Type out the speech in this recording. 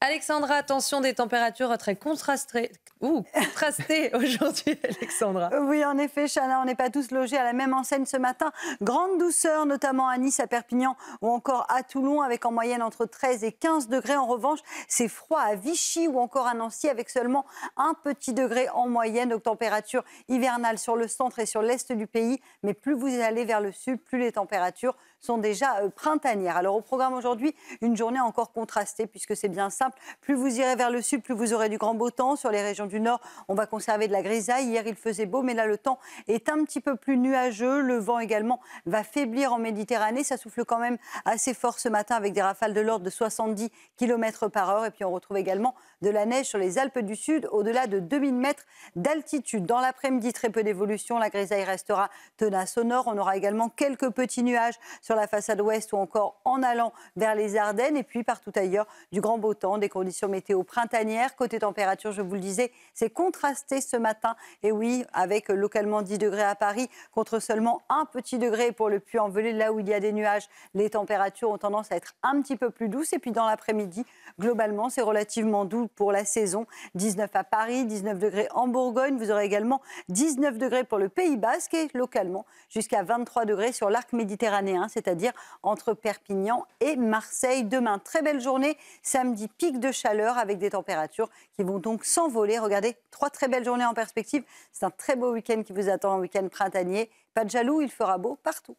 Alexandra, attention des températures très contrastées, ou contrasté aujourd'hui, Alexandra. Oui, en effet, Chana, on n'est pas tous logés à la même enseigne ce matin. Grande douceur, notamment à Nice, à Perpignan ou encore à Toulon, avec en moyenne entre 13 et 15 degrés. En revanche, c'est froid à Vichy ou encore à Nancy, avec seulement un petit degré en moyenne. Donc, température hivernale sur le centre et sur l'est du pays. Mais plus vous allez vers le sud, plus les températures sont déjà euh, printanières. Alors, au programme aujourd'hui, une journée encore contrastée, puisque c'est bien ça plus vous irez vers le sud, plus vous aurez du grand beau temps. Sur les régions du nord, on va conserver de la grisaille. Hier, il faisait beau, mais là, le temps est un petit peu plus nuageux. Le vent également va faiblir en Méditerranée. Ça souffle quand même assez fort ce matin avec des rafales de l'ordre de 70 km par heure. Et puis, on retrouve également de la neige sur les Alpes du Sud, au-delà de 2000 mètres d'altitude. Dans l'après-midi, très peu d'évolution. La grisaille restera tenace au nord. On aura également quelques petits nuages sur la façade ouest ou encore en allant vers les Ardennes. Et puis, partout ailleurs, du grand beau temps des conditions météo printanières. Côté température, je vous le disais, c'est contrasté ce matin. Et oui, avec localement 10 degrés à Paris contre seulement un petit degré pour le Puy-en-Velay, là où il y a des nuages. Les températures ont tendance à être un petit peu plus douces. Et puis dans l'après-midi, globalement, c'est relativement doux pour la saison. 19 à Paris, 19 degrés en Bourgogne. Vous aurez également 19 degrés pour le Pays Basque et localement jusqu'à 23 degrés sur l'arc méditerranéen, c'est-à-dire entre Perpignan et Marseille. Demain, très belle journée. Samedi, de chaleur avec des températures qui vont donc s'envoler. Regardez, trois très belles journées en perspective. C'est un très beau week-end qui vous attend, un week-end printanier. Pas de jaloux, il fera beau partout.